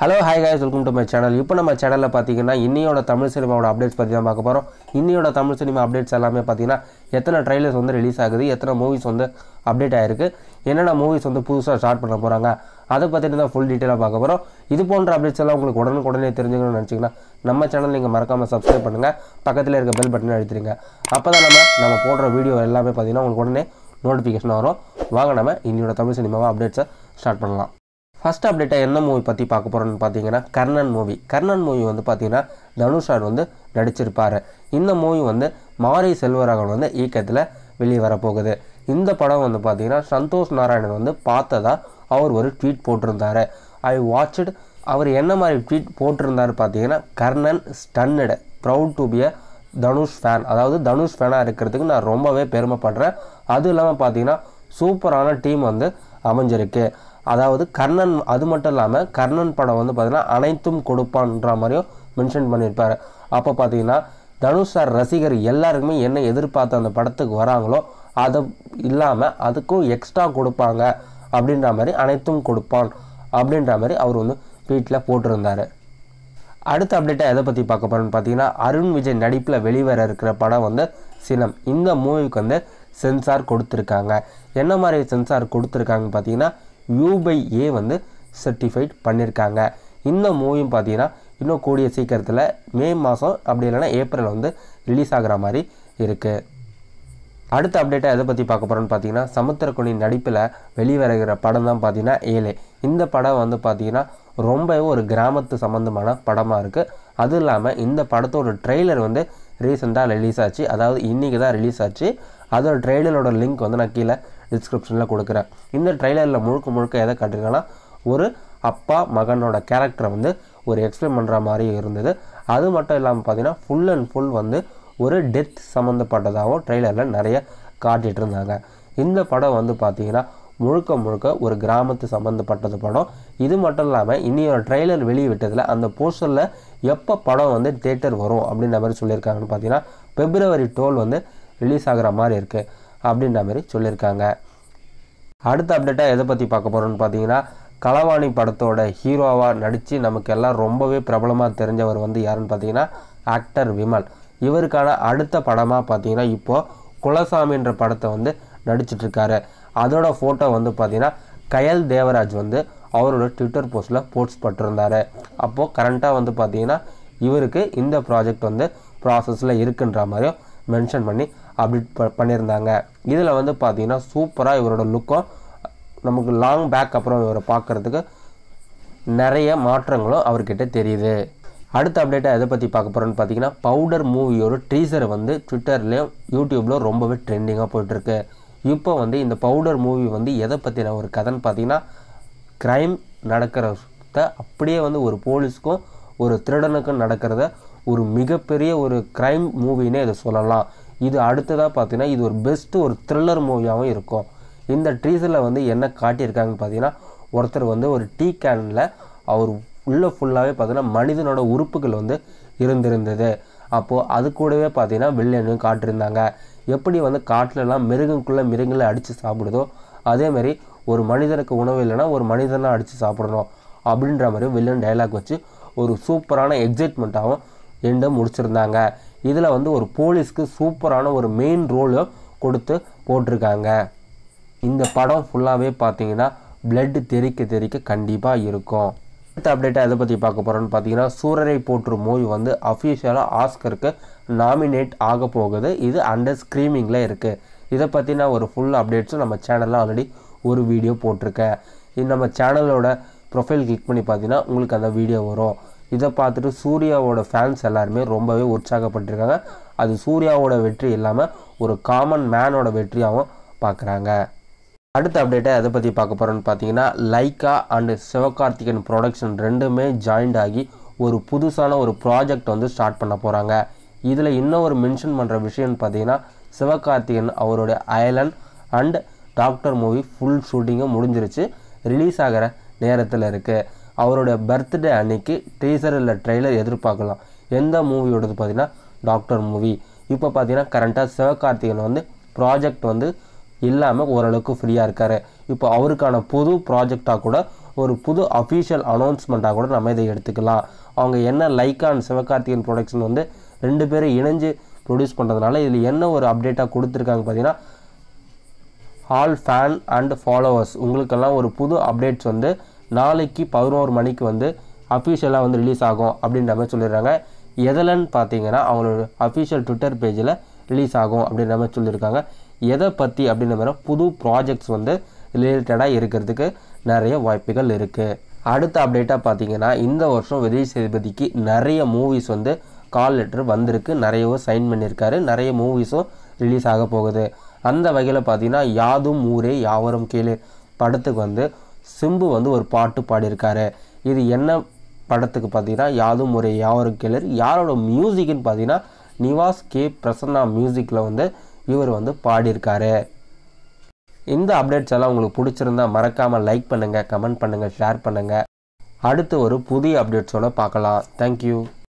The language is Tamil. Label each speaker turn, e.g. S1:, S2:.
S1: hello hi guys welcome to my channel இப்போ நம்ம சேனலில் பார்த்தீங்கன்னா இன்னியோட தமிழ் சினிமாவோட அப்டேட்ஸ் பற்றி தான் பார்க்க போகிறோம் இன்னியோட தமிழ் சினிமா அப்டேட்ஸ் எல்லாமே பார்த்தீங்கன்னா எத்தனை ட்ரைலர்ஸ் வந்து ரிலீஸ் ஆகுது எத்தனை மூவிஸ் வந்து அப்டேட் ஆகிருக்கு என்னென்ன மூவிஸ் வந்து புதுசாக ஸ்டார்ட் பண்ண போகிறாங்க அதை பற்றின தான் ஃபுல் டீட்டெயிலாக பார்க்க போகிறோம் இது போன்ற அப்டேட்ஸ் எல்லாம் உங்களுக்கு உடனுக்குடனே தெரிஞ்சுக்கணும்னு நினச்சிங்கன்னா நம்ம சேனல் நீங்கள் மறக்காமல் சப்ஸ்கிரைப் பண்ணுங்கள் பக்கத்தில் இருக்க பெல் பட்டனை அழுத்திடுங்க அப்போ தான் நம்ம நம்ம போடுற வீடியோ எல்லாமே பார்த்தீங்கன்னா உங்களுக்கு உடனே நோட்டிஃபிகேஷன் வரும் வாங்க நம்ம இன்னியோட தமிழ் சினிமாவை அப்டேட்ஸை ஸ்டார்ட் பண்ணலாம் ஃபஸ்ட் அப்டேட்டாக என்ன மூவி பற்றி பார்க்க போகிறோன்னு பார்த்தீங்கன்னா கர்ணன் மூவி கர்ணன் மூவி வந்து பார்த்திங்கன்னா தனுஷான் வந்து நடிச்சிருப்பார் இந்த மூவி வந்து மாரி செல்வராகவன் வந்து இயக்கத்தில் வெளியே வரப்போகுது இந்த படம் வந்து பார்த்திங்கன்னா சந்தோஷ் நாராயணன் வந்து பார்த்ததா அவர் ஒரு ட்வீட் போட்டிருந்தார் ஐ வாட்ச்டு அவர் என்ன மாதிரி ட்வீட் போட்டிருந்தாரு பார்த்தீங்கன்னா Karnan stunned proud to be a Dhanush fan அதாவது தனுஷ் ஃபேனாக இருக்கிறதுக்கு நான் ரொம்பவே பெருமைப்படுறேன் அதுவும் இல்லாமல் பார்த்தீங்கன்னா சூப்பரான டீம் வந்து அமைஞ்சிருக்கு அதாவது கர்ணன் அது மட்டும் இல்லாமல் கர்ணன் படம் வந்து பார்த்திங்கன்னா அனைத்தும் கொடுப்பான்ற மாதிரியும் மென்ஷன் பண்ணியிருப்பார் அப்போ பார்த்தீங்கன்னா தனுஷ் சார் ரசிகர் எல்லாருக்குமே என்ன எதிர்பார்த்து அந்த படத்துக்கு வராங்களோ அது இல்லாமல் அதுக்கும் எக்ஸ்ட்ரா கொடுப்பாங்க அப்படின்ற மாதிரி அனைத்தும் கொடுப்பான் அப்படின்ற மாதிரி அவர் வந்து ட்வீட்டில் போட்டிருந்தார் அடுத்த அப்டேட்டாக எதை பற்றி பார்க்க போகிறேன்னு பார்த்தீங்கன்னா அருண் விஜய் நடிப்பில் வெளிவர இருக்கிற படம் வந்து சினம் இந்த மூவிக்கு வந்து சென்சார் கொடுத்துருக்காங்க என்ன மாதிரி சென்சார் கொடுத்துருக்காங்கன்னு பார்த்தீங்கன்னா யூ பை ஏ வந்து சர்டிஃபைட் பண்ணியிருக்காங்க இந்த மூவியும் பார்த்தீங்கன்னா இன்னும் கூடிய சீக்கிரத்தில் மே மாதம் அப்படி இல்லைன்னா ஏப்ரல் வந்து ரிலீஸ் ஆகிற மாதிரி இருக்குது அடுத்த அப்டேட்டாக எதை பற்றி பார்க்க போகிறோன்னு பார்த்தீங்கன்னா சமுத்திரக்குனி நடிப்பில் வெளிவருகிற படம் தான் பார்த்தீங்கன்னா ஏழே இந்த படம் வந்து பார்த்திங்கன்னா ரொம்பவே ஒரு கிராமத்து சம்மந்தமான படமாக இருக்குது அதுவும் இல்லாமல் இந்த படத்தோட ட்ரெய்லர் வந்து ரீசெண்டாக ரிலீஸ் ஆச்சு அதாவது இன்றைக்கி தான் ரிலீஸ் ஆச்சு அதோட ட்ரெய்லரோட லிங்க் வந்து நான் கீழே டிஸ்கிரிப்ஷனில் கொடுக்குறேன் இந்த ட்ரைலரில் முழுக்க முழுக்க எதை காட்டியிருக்காங்கன்னா ஒரு அப்பா மகனோட கேரக்டரை வந்து ஒரு எக்ஸ்பிளைன் பண்ணுற மாதிரி இருந்தது அது மட்டும் இல்லாமல் பார்த்தீங்கன்னா ஃபுல் அண்ட் ஃபுல் வந்து ஒரு டெத் சம்மந்தப்பட்டதாகவும் ட்ரெய்லரில் நிறைய காட்டிகிட்டு இருந்தாங்க இந்த படம் வந்து பார்த்திங்கன்னா முழுக்க முழுக்க ஒரு கிராமத்து சம்மந்தப்பட்டது படம் இது மட்டும் இல்லாமல் இனி ஒரு ட்ரெய்லர் வெளியிட்டதில் அந்த போஸ்டரில் எப்போ படம் வந்து தேட்டர் வரும் அப்படின்ற மாதிரி சொல்லியிருக்காங்கன்னு பார்த்தீங்கன்னா பிப்ரவரி டுவெல் வந்து ரிலீஸ் ஆகிற மாதிரி இருக்குது அப்படின்ற மாதிரி சொல்லியிருக்காங்க அடுத்த அப்டேட்டாக எதை பற்றி பார்க்க போகிறோன்னு பார்த்தீங்கன்னா களவாணி படத்தோட ஹீரோவாக நடித்து நமக்கு எல்லாம் ரொம்பவே பிரபலமாக தெரிஞ்சவர் வந்து யாருன்னு பார்த்தீங்கன்னா ஆக்டர் விமல் இவருக்கான அடுத்த படமாக பார்த்தீங்கன்னா இப்போது குலசாமின்ற படத்தை வந்து நடிச்சிட்ருக்காரு அதோட ஃபோட்டோ வந்து பார்த்திங்கன்னா கயல் தேவராஜ் வந்து அவரோட ட்விட்டர் போஸ்ட்டில் போஸ்ட் பட்டிருந்தார் அப்போது கரண்ட்டாக வந்து பார்த்திங்கன்னா இவருக்கு இந்த ப்ராஜெக்ட் வந்து ப்ராசஸில் இருக்குன்ற மாதிரியும் மென்ஷன் பண்ணி அப்படி ப பண்ணியிருந்தாங்க இதில் வந்து பார்த்திங்கன்னா சூப்பராக இவரோட லுக்கும் நமக்கு லாங் பேக் அப்புறம் இவரை பார்க்குறதுக்கு நிறைய மாற்றங்களும் அவர்கிட்ட தெரியுது அடுத்த அப்டேட்டாக எதை பற்றி பார்க்க போகிறோன்னு பார்த்தீங்கன்னா பவுடர் மூவியோட ட்ரீசர் வந்து ட்விட்டர்லேயும் யூடியூப்லேயும் ரொம்பவே ட்ரெண்டிங்காக போயிட்டுருக்கு இப்போ வந்து இந்த பவுடர் மூவி வந்து எதை பற்றின ஒரு கதைன்னு பார்த்தீங்கன்னா க்ரைம் நடக்கிறத அப்படியே வந்து ஒரு போலீஸ்க்கும் ஒரு திருடனுக்கும் நடக்கிறத ஒரு மிகப்பெரிய ஒரு க்ரைம் மூவின்னே இதை சொல்லலாம் இது அடுத்ததாக பார்த்தீங்கன்னா இது ஒரு பெஸ்ட்டு ஒரு த்ரில்லர் மூவியாகவும் இருக்கும் இந்த ட்ரீசரில் வந்து என்ன காட்டியிருக்காங்கன்னு பார்த்தீங்கன்னா ஒருத்தர் வந்து ஒரு டீ கேனில் அவர் உள்ளே ஃபுல்லாகவே பார்த்தீங்கன்னா மனிதனோட உறுப்புகள் வந்து இருந்திருந்தது அப்போது அது கூடவே பார்த்தீங்கன்னா வில்லனும் காட்டிருந்தாங்க எப்படி வந்து காட்டிலலாம் மிருகங்குள்ளே மிருகங்களை அடித்து சாப்பிடுதோ அதேமாரி ஒரு மனிதனுக்கு உணவு இல்லைன்னா ஒரு மனிதனாக அடித்து சாப்பிடணும் அப்படின்ற மாதிரி வில்லன் டைலாக் வச்சு ஒரு சூப்பரான எக்ஸைட்மெண்ட்டாகவும் எண்டை முடிச்சிருந்தாங்க இதில் வந்து ஒரு போலீஸ்க்கு சூப்பரான ஒரு மெயின் ரோலு கொடுத்து போட்டிருக்காங்க இந்த படம் ஃபுல்லாகவே பார்த்தீங்கன்னா பிளட்டு தெரிக்க தெரிக்க கண்டிப்பாக இருக்கும் அடுத்த அப்டேட்டாக எதை பற்றி பார்க்க போகிறோன்னு பார்த்தீங்கன்னா சூரரை போற்று மூவி வந்து அஃபீஷியலாக ஆஸ்கருக்கு நாமினேட் ஆக போகுது இது அண்டர் ஸ்க்ரீமிங்கில் இருக்குது இதை பற்றின ஒரு ஃபுல் அப்டேட்ஸும் நம்ம சேனலில் ஆல்ரெடி ஒரு வீடியோ போட்டிருக்கேன் இது நம்ம சேனலோட ப்ரொஃபைல் கிளிக் பண்ணி பார்த்தீங்கன்னா உங்களுக்கு அந்த வீடியோ வரும் இதை பார்த்துட்டு சூர்யாவோட ஃபேன்ஸ் எல்லாருமே ரொம்பவே உற்சாகப்பட்டிருக்காங்க அது சூர்யாவோட வெற்றி இல்லாமல் ஒரு காமன் மேனோட வெற்றியாகவும் பார்க்குறாங்க அடுத்த அப்டேட்டை எதை பற்றி பார்க்க போகிறோன்னு பார்த்தீங்கன்னா லைக்கா அண்டு சிவகார்த்திகன் ப்ரொடக்ஷன் ரெண்டுமே ஜாயிண்ட் ஆகி ஒரு புதுசான ஒரு ப்ராஜெக்ட் வந்து ஸ்டார்ட் பண்ண போகிறாங்க இதில் இன்னும் ஒரு மென்ஷன் பண்ணுற விஷயம்னு பார்த்தீங்கன்னா சிவகார்த்திகன் அவருடைய Ayalaan and doctor movie full ஷூட்டிங்கும் முடிஞ்சிருச்சு ரிலீஸ் ஆகிற நேரத்தில் இருக்குது அவரோட பர்த்டே அன்னைக்கு டீசர் இல்லை ட்ரெய்லர் எதிர்பார்க்கலாம் எந்த மூவியோடது பார்த்தீங்கன்னா டாக்டர் மூவி இப்போ பார்த்தீங்கன்னா கரண்ட்டாக சிவகார்த்திகன் வந்து ப்ராஜெக்ட் வந்து இல்லாமல் ஓரளவுக்கு ஃப்ரீயாக இருக்கார் இப்போ அவருக்கான புது ப்ராஜெக்டாக கூட ஒரு புது அஃபீஷியல் அனௌன்ஸ்மெண்ட்டாக கூட நம்ம இதை எடுத்துக்கலாம் அவங்க என்ன லைக்கான் சிவகார்த்திகன் ப்ரொடக்ஷன் வந்து ரெண்டு பேரும் இணைஞ்சு ப்ரொடியூஸ் பண்ணுறதுனால இதில் என்ன ஒரு அப்டேட்டாக கொடுத்துருக்காங்க பார்த்தீங்கன்னா ஆல் ஃபேன் அண்ட் ஃபாலோவர்ஸ் உங்களுக்கெல்லாம் ஒரு புது அப்டேட்ஸ் வந்து நாளைக்கு பதினோரு மணிக்கு வந்து அஃபீஷியலாக வந்து ரிலீஸ் ஆகும் அப்படின்ற மாதிரி சொல்லிடுறாங்க எதிலன்னு பார்த்தீங்கன்னா அவங்களோட அஃபீஷியல் ட்விட்டர் பேஜில் ரிலீஸ் ஆகும் அப்படின்ற மாதிரி சொல்லியிருக்காங்க எதை பற்றி அப்படின்ற மாதிரி புது ப்ராஜெக்ட்ஸ் வந்து ரிலேட்டடாக இருக்கிறதுக்கு நிறைய வாய்ப்புகள் இருக்குது அடுத்த அப்டேட்டாக பார்த்தீங்கன்னா இந்த வருஷம் விஜய் சேதுபதிக்கு நிறைய மூவிஸ் வந்து கால் லெட்டர் வந்திருக்கு நிறையவும் சைன் பண்ணியிருக்காரு நிறைய மூவிஸும் ரிலீஸ் ஆக போகுது அந்த வகையில் பார்த்தீங்கன்னா யாதும் ஊரே யாவரும் கீழே படத்துக்கு வந்து சிம்பு வந்து ஒரு பாட்டு பாடியிருக்காரு இது என்ன படத்துக்கு பார்த்தீங்கன்னா யாதும் ஒரு யாவரும் கேளர் யாரோட மியூசிக்னு பார்த்தீங்கன்னா நிவாஸ் கே பிரசன்னா மியூசிக்கில் வந்து இவர் வந்து பாடியிருக்காரு இந்த அப்டேட்ஸ் எல்லாம் உங்களுக்கு பிடிச்சிருந்தா மறக்காமல் லைக் பண்ணுங்கள் கமெண்ட் பண்ணுங்கள் ஷேர் பண்ணுங்கள் அடுத்து ஒரு புதிய அப்டேட்ஸோடு பார்க்கலாம் தேங்க்யூ